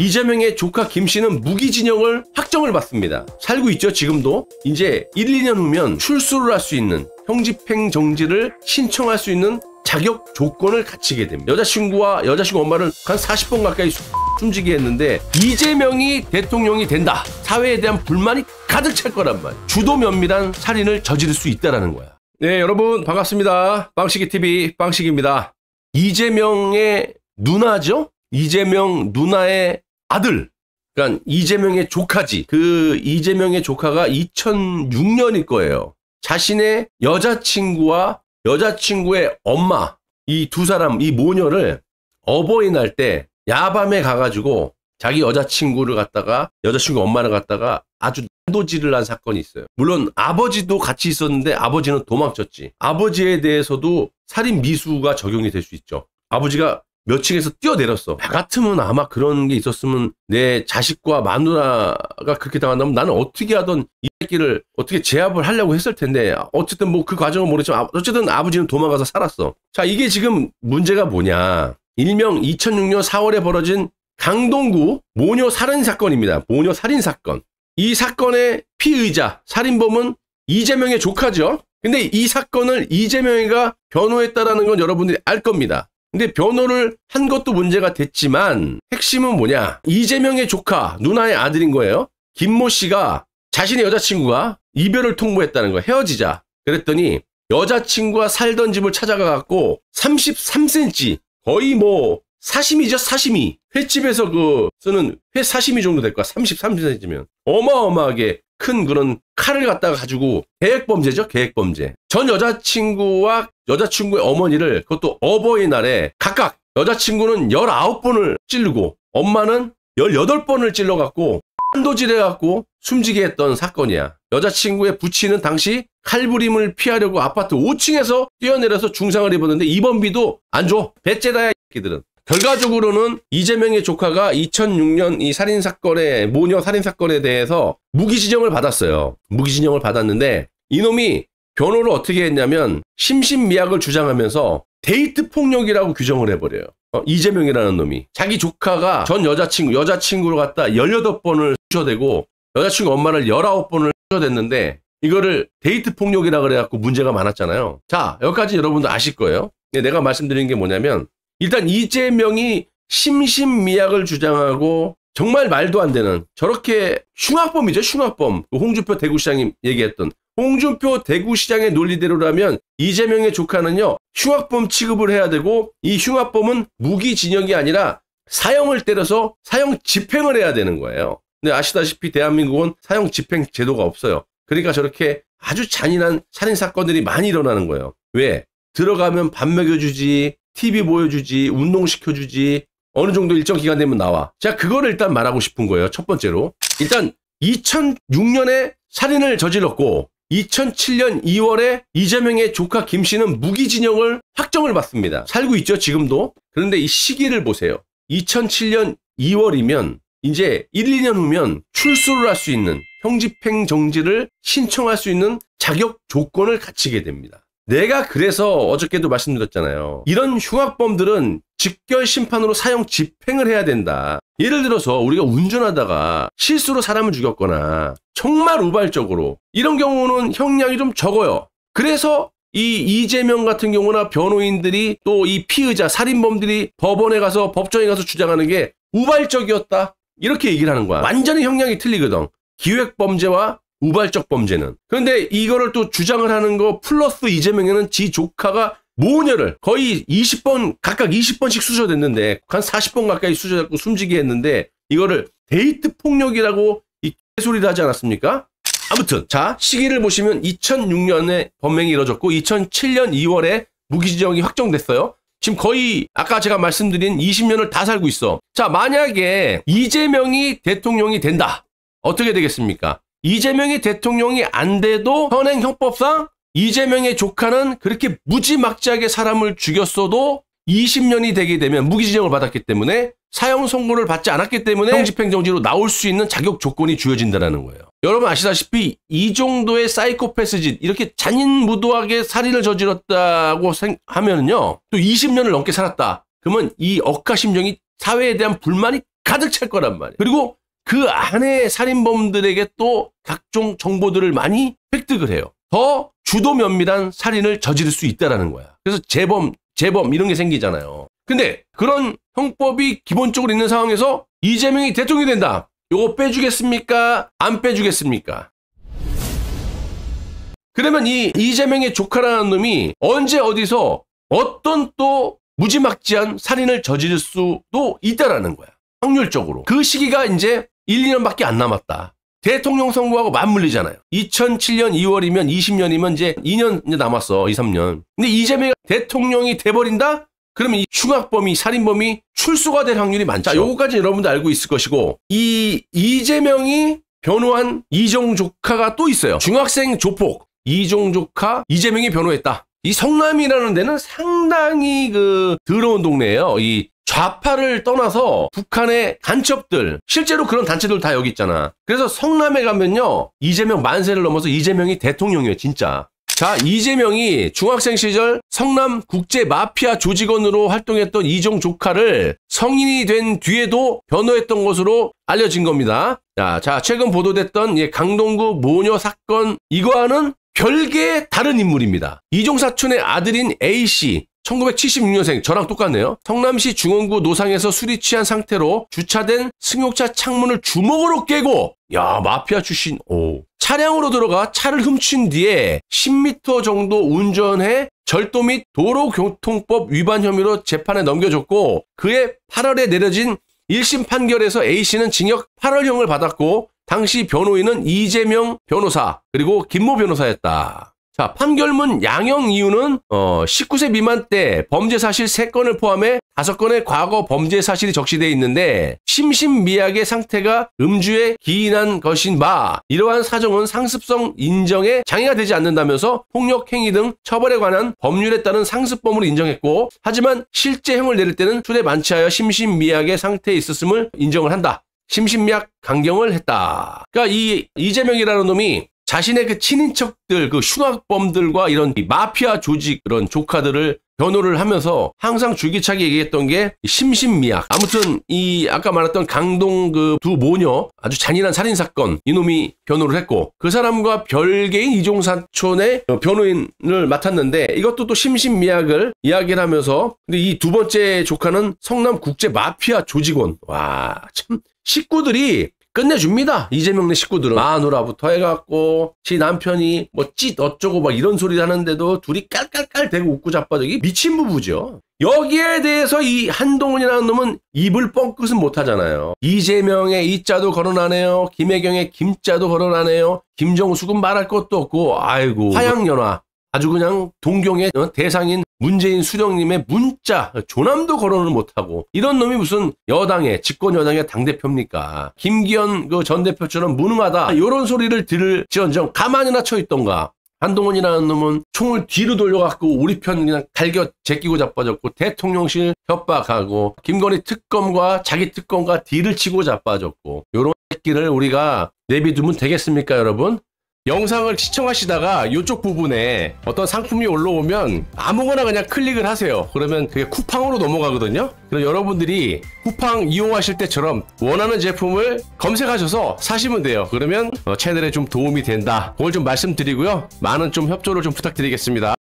이재명의 조카 김씨는 무기징역을 확정을 받습니다. 살고 있죠 지금도? 이제 1, 2년 후면 출소를 할 수 있는 형집행 정지를 신청할 수 있는 자격 조건을 갖추게 됩니다. 여자친구와 여자친구 엄마를 한 40번 가까이 숨지게 했는데 이재명이 대통령이 된다. 사회에 대한 불만이 가득 찰 거란 말. 이 주도 면밀한 살인을 저지를 수 있다라는 거야. 네, 여러분 반갑습니다. 빵식이 TV 빵식입니다. 이재명의 누나죠? 이재명 누나의 아들. 그러니까 이재명의 조카지. 그 이재명의 조카가 2006년일 거예요. 자신의 여자친구와 여자친구의 엄마 이 두 사람 이 모녀를 어버이날 때 야밤에 가가지고 자기 여자친구를 갖다가 여자친구 엄마를 갖다가 아주 도질을한 사건이 있어요. 물론 아버지도 같이 있었는데 아버지는 도망쳤지. 아버지에 대해서도 살인 미수가 적용이 될 수 있죠. 아버지가 몇 층에서 뛰어내렸어. 나 같으면 아마 그런 게 있었으면 내 자식과 마누라가 그렇게 당한다면 나는 어떻게 하던 이 새끼를 어떻게 제압을 하려고 했을 텐데 어쨌든 뭐 그 과정은 모르지만 어쨌든 아버지는 도망가서 살았어. 자 이게 지금 문제가 뭐냐. 일명 2006년 4월에 벌어진 강동구 모녀 살인 사건입니다. 모녀 살인 사건. 이 사건의 피의자 살인범은 이재명의 조카죠. 근데 이 사건을 이재명이가 변호했다라는 건 여러분들이 알 겁니다. 근데 변호를 한 것도 문제가 됐지만 핵심은 뭐냐? 이재명의 조카, 누나의 아들인 거예요. 김모 씨가 자신의 여자친구가 이별을 통보했다는 거예요. 헤어지자. 그랬더니 여자친구가 살던 집을 찾아가갖고 33cm, 거의 뭐 사시미죠, 사시미. 횟집에서 그 쓰는 회 사시미 정도 될 거야. 33cm면. 어마어마하게 큰 그런 칼을 갖다가 가지고 계획범죄죠. 계획범죄. 전 여자친구와 여자친구의 어머니를 그것도 어버이날에 각각 여자친구는 19번을 찌르고 엄마는 18번을 찔러갖고 한도질해갖고 숨지게 했던 사건이야. 여자친구의 부친은 당시 칼부림을 피하려고 아파트 5층에서 뛰어내려서 중상을 입었는데 입원비도 안 줘. 배째다야 이끼들은. 결과적으로는 이재명의 조카가 2006년 이 살인 사건에 모녀 살인 사건에 대해서 무기 지정을 받았어요. 무기 지정을 받았는데 이놈이 변호를 어떻게 했냐면 심신미약을 주장하면서 데이트 폭력이라고 규정을 해버려요. 어, 이재명이라는 놈이 자기 조카가 전 여자친구 여자친구로 갔다 18번을 수셔대고 여자친구 엄마를 19번을 수셔댔는데 이거를 데이트 폭력이라 그래갖고 문제가 많았잖아요. 자 여기까지 여러분도 아실 거예요. 네, 내가 말씀드린 게 뭐냐면 일단 이재명이 심신미약을 주장하고 정말 말도 안 되는 저렇게 흉악범이죠 흉악범 그 홍준표 대구시장이 얘기했던 홍준표 대구시장의 논리대로라면 이재명의 조카는요 흉악범 취급을 해야 되고 이 흉악범은 무기징역이 아니라 사형을 때려서 사형 집행을 해야 되는 거예요 근데 아시다시피 대한민국은 사형 집행 제도가 없어요 그러니까 저렇게 아주 잔인한 살인 사건들이 많이 일어나는 거예요 왜 들어가면 밥 먹여주지 TV 보여주지, 운동시켜주지, 어느 정도 일정 기간 되면 나와. 제가 그거를 일단 말하고 싶은 거예요. 첫 번째로. 일단 2006년에 살인을 저질렀고 2007년 2월에 이재명의 조카 김 씨는 무기진영을 확정을 받습니다. 살고 있죠, 지금도. 그런데 이 시기를 보세요. 2007년 2월이면 이제 1, 2년 후면 출소를 할 수 있는 형집행 정지를 신청할 수 있는 자격 조건을 갖추게 됩니다. 내가 그래서 어저께도 말씀드렸잖아요. 이런 흉악범들은 직결 심판으로 사형 집행을 해야 된다. 예를 들어서 우리가 운전하다가 실수로 사람을 죽였거나 정말 우발적으로 이런 경우는 형량이 좀 적어요. 그래서 이 이재명 같은 경우나 변호인들이 또 이 피의자 살인범들이 법원에 가서 법정에 가서 주장하는 게 우발적이었다. 이렇게 얘기를 하는 거야. 완전히 형량이 틀리거든. 기획범죄와 우발적 범죄는. 그런데 이거를 또 주장을 하는 거 플러스 이재명에는 지 조카가 모녀를 거의 20번 각각 20번씩 수저됐는데 한 40번 가까이 수저잡고 숨지게 했는데 이거를 데이트 폭력이라고 이 소리를 하지 않았습니까? 아무튼 자 시기를 보시면 2006년에 범행이 이뤄졌고 2007년 2월에 무기지정이 확정됐어요. 지금 거의 아까 제가 말씀드린 20년을 다 살고 있어. 자 만약에 이재명이 대통령이 된다 어떻게 되겠습니까? 이재명이 대통령이 안 돼도 현행 형법상 이재명의 조카는 그렇게 무지막지하게 사람을 죽였어도 20년이 되게 되면 무기징역을 받았기 때문에 사형 선고를 받지 않았기 때문에 형집행정지로 나올 수 있는 자격 조건이 주어진다라는 거예요. 여러분 아시다시피 이 정도의 사이코패스 짓 이렇게 잔인무도하게 살인을 저질렀다고 하면요또 20년을 넘게 살았다 그러면 이 억가심정이 사회에 대한 불만이 가득 찰 거란 말이에요. 그리고 그 안에 살인범들에게 또 각종 정보들을 많이 획득을 해요. 더 주도 면밀한 살인을 저지를 수 있다라는 거야. 그래서 재범, 재범 이런 게 생기잖아요. 근데 그런 형법이 기본적으로 있는 상황에서 이재명이 대통령이 된다. 요거 빼주겠습니까? 안 빼주겠습니까? 그러면 이 이재명의 조카라는 놈이 언제 어디서 어떤 또 무지막지한 살인을 저지를 수도 있다라는 거야. 확률적으로. 그 시기가 이제 1, 2년밖에 안 남았다. 대통령 선거하고 맞물리잖아요. 2007년 2월이면 20년이면 이제 2년 남았어. 2, 3년. 근데 이재명이 대통령이 돼버린다? 그러면 이 흉악범이 살인범이 출소가 될 확률이 많죠. 자, 그렇죠. 요거까지 여러분도 알고 있을 것이고 이 이재명이 변호한 이종 조카가 또 있어요. 중학생 조폭 이종 조카 이재명이 변호했다. 이 성남이라는 데는 상당히 그 더러운 동네예요. 이 좌파를 떠나서 북한의 간첩들 실제로 그런 단체들 다 여기 있잖아. 그래서 성남에 가면요 이재명 만세를 넘어서 이재명이 대통령이에요 진짜. 자 이재명이 중학생 시절 성남 국제 마피아 조직원으로 활동했던 이종 조카를 성인이 된 뒤에도 변호했던 것으로 알려진 겁니다. 자, 자 최근 보도됐던 예, 강동구 모녀 사건 이거와는 별개의 다른 인물입니다. 이종 사촌의 아들인 A씨, 1976년생 저랑 똑같네요. 성남시 중원구 노상에서 술이 취한 상태로 주차된 승용차 창문을 주먹으로 깨고 야 마피아 출신 오 차량으로 들어가 차를 훔친 뒤에 10m 정도 운전해 절도 및 도로교통법 위반 혐의로 재판에 넘겨졌고 그해 8월에 내려진 1심 판결에서 A씨는 징역 8월형을 받았고 당시 변호인은 이재명 변호사 그리고 김모 변호사였다. 자, 판결문 양형 이유는 어, 19세 미만 때 범죄 사실 3건을 포함해 5건의 과거 범죄 사실이 적시되어 있는데 심신미약의 상태가 음주에 기인한 것인 바 이러한 사정은 상습성 인정에 장애가 되지 않는다면서 폭력 행위 등 처벌에 관한 법률에 따른 상습범으로 인정했고 하지만 실제 형을 내릴 때는 수에 만취하여 심신미약의 상태에 있었음을 인정을 한다. 심신미약 강경을 했다. 그러니까 이 이재명이라는 놈이 자신의 그 친인척들, 그 흉악범들과 이런 마피아 조직 그런 조카들을 변호를 하면서 항상 줄기차게 얘기했던 게 심신미약. 아무튼 이 아까 말했던 강동 그 두 모녀 아주 잔인한 살인 사건 이놈이 변호를 했고 그 사람과 별개인 이종사촌의 변호인을 맡았는데 이것도 또 심신미약을 이야기를 하면서 근데 이 두 번째 조카는 성남 국제 마피아 조직원. 와 참 식구들이 끝내줍니다. 이재명네 식구들은 마누라부터 해갖고 지 남편이 뭐찢 어쩌고 막 이런 소리 하는데도 둘이 깔깔깔 대고 웃고 자빠져 이 미친 부부죠. 여기에 대해서 이 한동훈이라는 놈은 입을 뻥끗은 못하잖아요. 이재명의 이자도 거론하네요. 김혜경의 김자도 거론하네요. 김정숙은 말할 것도 없고 아이고 화양연화 아주 그냥 동경의 대상인 문재인 수령님의 문자 조남도 거론을 못하고 이런 놈이 무슨 여당의 집권 여당의 당 대표입니까? 김기현 그 전 대표처럼 무능하다 이런 소리를 들을지언정 가만히나 쳐있던가 한동훈이라는 놈은 총을 뒤로 돌려갖고 우리 편 그냥 갈겨 제끼고 자빠졌고 대통령실 협박하고 김건희 특검과 자기 특검과 뒤를 치고 자빠졌고 요런 새끼를 우리가 내비두면 되겠습니까 여러분? 영상을 시청하시다가 이쪽 부분에 어떤 상품이 올라오면 아무거나 그냥 클릭을 하세요. 그러면 그게 쿠팡으로 넘어가거든요. 그럼 여러분들이 쿠팡 이용하실 때처럼 원하는 제품을 검색하셔서 사시면 돼요. 그러면 어, 채널에 좀 도움이 된다. 그걸 좀 말씀드리고요. 많은 좀 협조를 좀 부탁드리겠습니다.